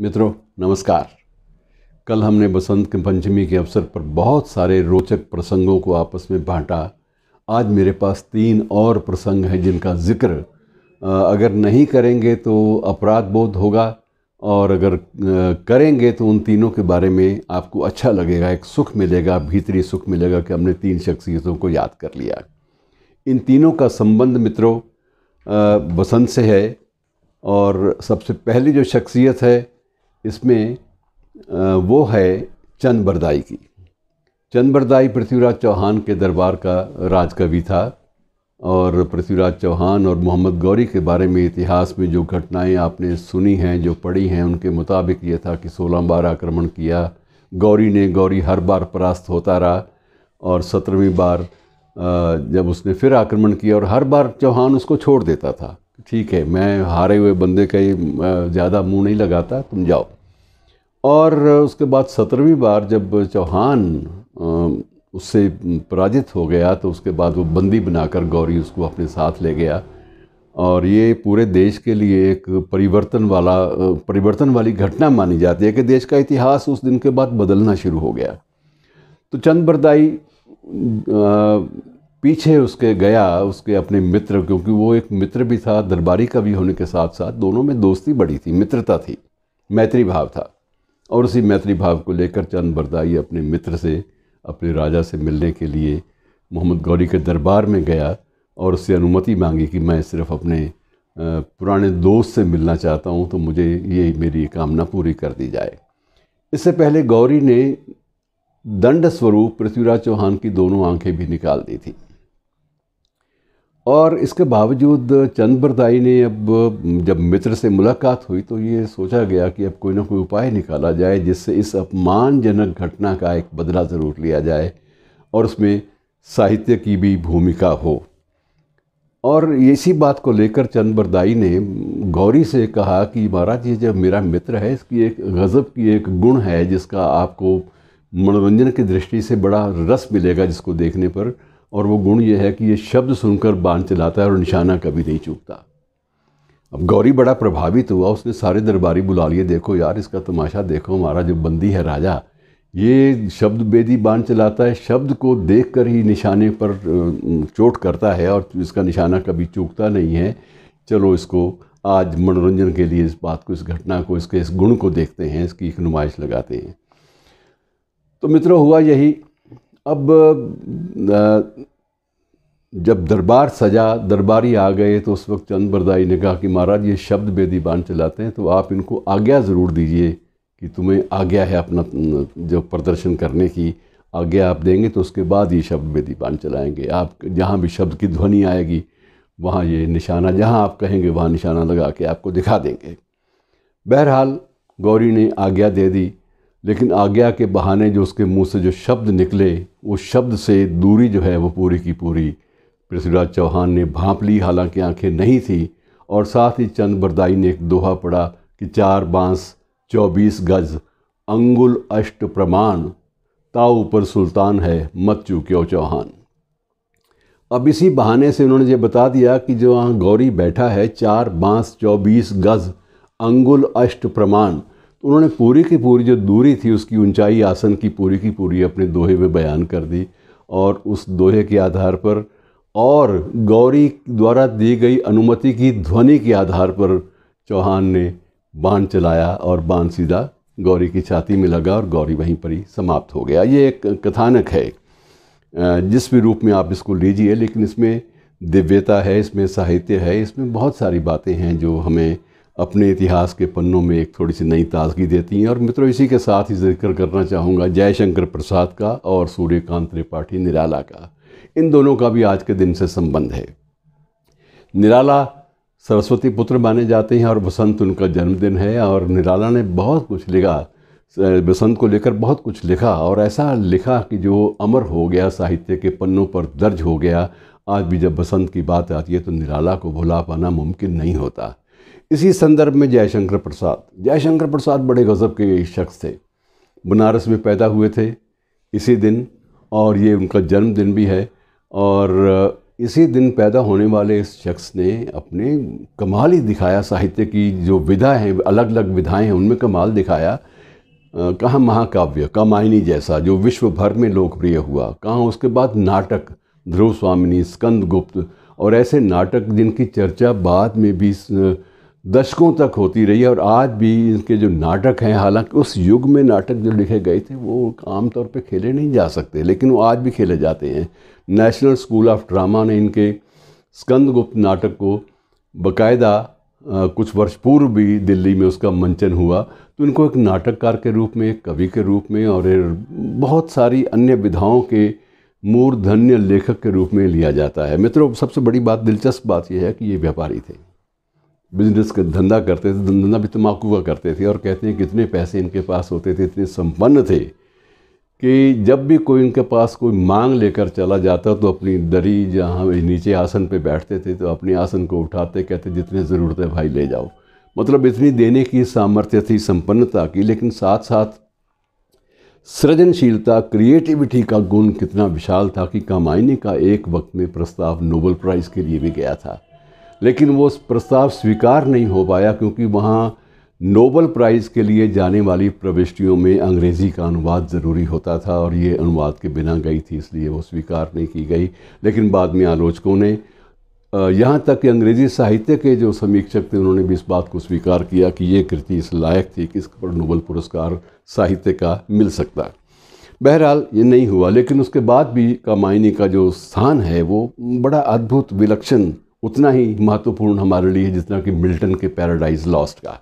मित्रों नमस्कार कल हमने बसंत पंचमी के अवसर पर बहुत सारे रोचक प्रसंगों को आपस में बांटा आज मेरे पास तीन और प्रसंग हैं जिनका जिक्र अगर नहीं करेंगे तो अपराध बोध होगा और अगर करेंगे तो उन तीनों के बारे में आपको अच्छा लगेगा एक सुख मिलेगा भीतरी सुख मिलेगा कि हमने तीन शख्सियतों को याद कर लिया इन तीनों का संबंध मित्रों बसंत से है और सबसे पहली जो शख्सियत है इसमें वो है चंद बरदाई की चंद बरदाई पृथ्वीराज चौहान के दरबार का राजकवि था और पृथ्वीराज चौहान और मोहम्मद गौरी के बारे में इतिहास में जो घटनाएं आपने सुनी हैं जो पढ़ी हैं उनके मुताबिक ये था कि सोलह बार आक्रमण किया गौरी ने गौरी हर बार परास्त होता रहा और सत्रहवीं बार जब उसने फिर आक्रमण किया और हर बार चौहान उसको छोड़ देता था ठीक है मैं हारे हुए बंदे का ही ज़्यादा मुंह नहीं लगाता तुम जाओ और उसके बाद सत्रहवीं बार जब चौहान उससे पराजित हो गया तो उसके बाद वो बंदी बनाकर गौरी उसको अपने साथ ले गया और ये पूरे देश के लिए एक परिवर्तन वाला परिवर्तन वाली घटना मानी जाती है कि देश का इतिहास उस दिन के बाद बदलना शुरू हो गया तो चंद बरदाई पीछे उसके गया उसके अपने मित्र क्योंकि वो एक मित्र भी था दरबारी कवि होने के साथ साथ दोनों में दोस्ती बड़ी थी मित्रता थी मैत्री भाव था और उसी मैत्री भाव को लेकर चंद बरदाई अपने मित्र से अपने राजा से मिलने के लिए मोहम्मद गौरी के दरबार में गया और उससे अनुमति मांगी कि मैं सिर्फ अपने पुराने दोस्त से मिलना चाहता हूँ तो मुझे ये मेरी कामना पूरी कर दी जाए इससे पहले गौरी ने दंड स्वरूप पृथ्वीराज चौहान की दोनों आंखें भी निकाल दी थी और इसके बावजूद चंद बरदाई ने अब जब मित्र से मुलाकात हुई तो ये सोचा गया कि अब कोई ना कोई उपाय निकाला जाए जिससे इस अपमानजनक घटना का एक बदला ज़रूर लिया जाए और उसमें साहित्य की भी भूमिका हो और इसी बात को लेकर चंद बरदाई ने गौरी से कहा कि महाराज ये जब मेरा मित्र है इसकी एक गज़ब की एक गुण है जिसका आपको मनोरंजन की दृष्टि से बड़ा रस मिलेगा जिसको देखने पर और वो गुण ये है कि ये शब्द सुनकर बाण चलाता है और निशाना कभी नहीं चूकता अब गौरी बड़ा प्रभावित हुआ उसने सारे दरबारी बुला लिए देखो यार इसका तमाशा देखो हमारा जो बंदी है राजा ये शब्द बेदी बाण चलाता है शब्द को देख कर ही निशाने पर चोट करता है और इसका निशाना कभी चूकता नहीं है चलो इसको आज मनोरंजन के लिए इस बात को इस घटना को इसके इस गुण को देखते हैं इसकी एक नुमाइश लगाते हैं तो मित्रों हुआ यही अब जब दरबार सजा दरबारी आ गए तो उस वक्त चंद बरदाई ने कहा कि महाराज ये शब्द बेदीबान चलाते हैं तो आप इनको आज्ञा ज़रूर दीजिए कि तुम्हें आज्ञा है अपना जो प्रदर्शन करने की आज्ञा आप देंगे तो उसके बाद ये शब्द बेदीबान चलाएंगे आप जहाँ भी शब्द की ध्वनि आएगी वहाँ ये निशाना जहाँ आप कहेंगे वहाँ निशाना लगा के आपको दिखा देंगे बहरहाल गौरी ने आज्ञा दे दी लेकिन आज्ञा के बहाने जो उसके मुंह से जो शब्द निकले उस शब्द से दूरी जो है वो पूरी की पूरी पृथ्वीराज चौहान ने भाँप ली हालांकि आंखें नहीं थी और साथ ही चंद बरदाई ने एक दोहा पढ़ा कि चार बांस चौबीस गज अंगुल अष्ट प्रमाण ताऊ पर सुल्तान है मत चूक्यो चौहान अब इसी बहाने से उन्होंने ये बता दिया कि जो वहाँ गौरी बैठा है चार बांस चौबीस गज अंगुल अष्ट प्रमाण तो उन्होंने पूरी की पूरी जो दूरी थी उसकी ऊंचाई आसन की पूरी की पूरी अपने दोहे में बयान कर दी और उस दोहे के आधार पर और गौरी द्वारा दी गई अनुमति की ध्वनि के आधार पर चौहान ने बांध चलाया और बांध सीधा गौरी की छाती में लगा और गौरी वहीं पर ही समाप्त हो गया ये एक कथानक है जिस भी रूप में आप इसको लीजिए लेकिन इसमें दिव्यता है इसमें साहित्य है इसमें बहुत सारी बातें हैं जो हमें अपने इतिहास के पन्नों में एक थोड़ी सी नई ताजगी देती हैं और मित्रों इसी के साथ ही जिक्र करना चाहूँगा जयशंकर प्रसाद का और सूर्यकांत त्रिपाठी निराला का इन दोनों का भी आज के दिन से संबंध है निराला सरस्वती पुत्र माने जाते हैं और बसंत उनका जन्मदिन है और निराला ने बहुत कुछ लिखा बसंत को लेकर बहुत कुछ लिखा और ऐसा लिखा कि जो अमर हो गया साहित्य के पन्नों पर दर्ज हो गया आज भी जब बसंत की बात आती है तो निराला को भुला पाना मुमकिन नहीं होता इसी संदर्भ में जयशंकर प्रसाद जयशंकर प्रसाद बड़े गज़ब के शख्स थे बनारस में पैदा हुए थे इसी दिन और ये उनका जन्मदिन भी है और इसी दिन पैदा होने वाले इस शख्स ने अपने कमाल ही दिखाया साहित्य की जो विधा हैं अलग अलग विधाएं हैं उनमें कमाल दिखाया कहाँ महाकाव्य कामायनी जैसा जो विश्व भर में लोकप्रिय हुआ कहाँ उसके बाद नाटक ध्रुव स्वामिनी स्कंद गुप्त और ऐसे नाटक जिनकी चर्चा बाद में भी दशकों तक होती रही और आज भी इनके जो नाटक हैं हालांकि उस युग में नाटक जो लिखे गए थे वो आमतौर पे खेले नहीं जा सकते लेकिन वो आज भी खेले जाते हैं नेशनल स्कूल ऑफ ड्रामा ने इनके स्कंदगुप्त नाटक को बकायदा कुछ वर्ष पूर्व भी दिल्ली में उसका मंचन हुआ तो इनको एक नाटककार के रूप में एक कवि के रूप में और बहुत सारी अन्य विधाओं के मूर्धन्य लेखक के रूप में लिया जाता है मित्रों सबसे बड़ी बात दिलचस्प बात यह है कि ये व्यापारी थे बिजनेस का धंधा करते थे धंधा भी तम्बाकू का करते थे और कहते हैं कितने पैसे इनके पास होते थे इतने संपन्न थे कि जब भी कोई इनके पास कोई मांग लेकर चला जाता तो अपनी दरी जहाँ नीचे आसन पे बैठते थे तो अपने आसन को उठाते कहते जितने ज़रूरत है भाई ले जाओ मतलब इतनी देने की सामर्थ्य थी संपन्नता की लेकिन साथ साथ सृजनशीलता क्रिएटिविटी का गुण कितना विशाल था कि कामायनी का एक वक्त में प्रस्ताव नोबल प्राइज़ के लिए भी गया था लेकिन वो प्रस्ताव स्वीकार नहीं हो पाया क्योंकि वहाँ नोबल प्राइज़ के लिए जाने वाली प्रविष्टियों में अंग्रेज़ी का अनुवाद ज़रूरी होता था और ये अनुवाद के बिना गई थी इसलिए वो स्वीकार नहीं की गई लेकिन बाद में आलोचकों ने यहाँ तक कि अंग्रेज़ी साहित्य के जो समीक्षक थे उन्होंने भी इस बात को स्वीकार किया कि ये कृति इस लायक थी कि इस पर नोबल पुरस्कार साहित्य का मिल सकता बहरहाल ये नहीं हुआ लेकिन उसके बाद भी कामायनी का जो स्थान है वो बड़ा अद्भुत विलक्षण उतना ही महत्वपूर्ण हमारे लिए जितना कि मिल्टन के पैराडाइज लॉस्ट का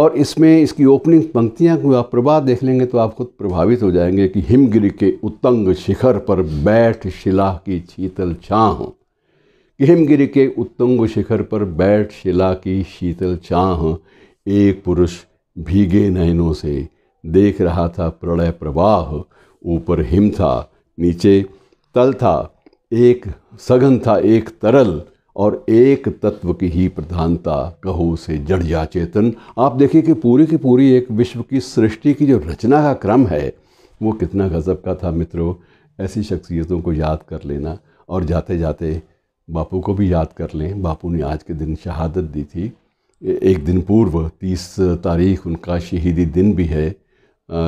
और इसमें इसकी ओपनिंग पंक्तियाँ को आप प्रभाव देख लेंगे तो आप खुद प्रभावित हो जाएंगे कि हिमगिरी के उत्तंग शिखर पर बैठ शिला की शीतल छाँह कि हिमगिरी के उत्तंग शिखर पर बैठ शिला की शीतल छाँह एक पुरुष भीगे नयनों से देख रहा था प्रलय प्रवाह ऊपर हिम था नीचे तल था एक सघन था एक तरल और एक तत्व की ही प्रधानता कहो से जड़ या चेतन आप देखिए कि पूरी की पूरी एक विश्व की सृष्टि की जो रचना का क्रम है वो कितना गज़ब का था मित्रों ऐसी शख्सियतों को याद कर लेना और जाते जाते बापू को भी याद कर लें बापू ने आज के दिन शहादत दी थी एक दिन पूर्व तीस तारीख उनका शहीदी दिन भी है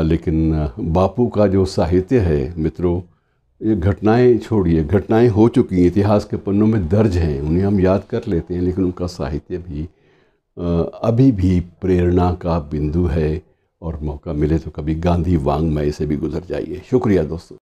लेकिन बापू का जो साहित्य है मित्रों ये घटनाएं छोड़िए घटनाएं हो चुकी हैं इतिहास के पन्नों में दर्ज हैं उन्हें हम याद कर लेते हैं लेकिन उनका साहित्य भी अभी भी प्रेरणा का बिंदु है और मौका मिले तो कभी गांधी वांग में से भी गुजर जाइए शुक्रिया दोस्तों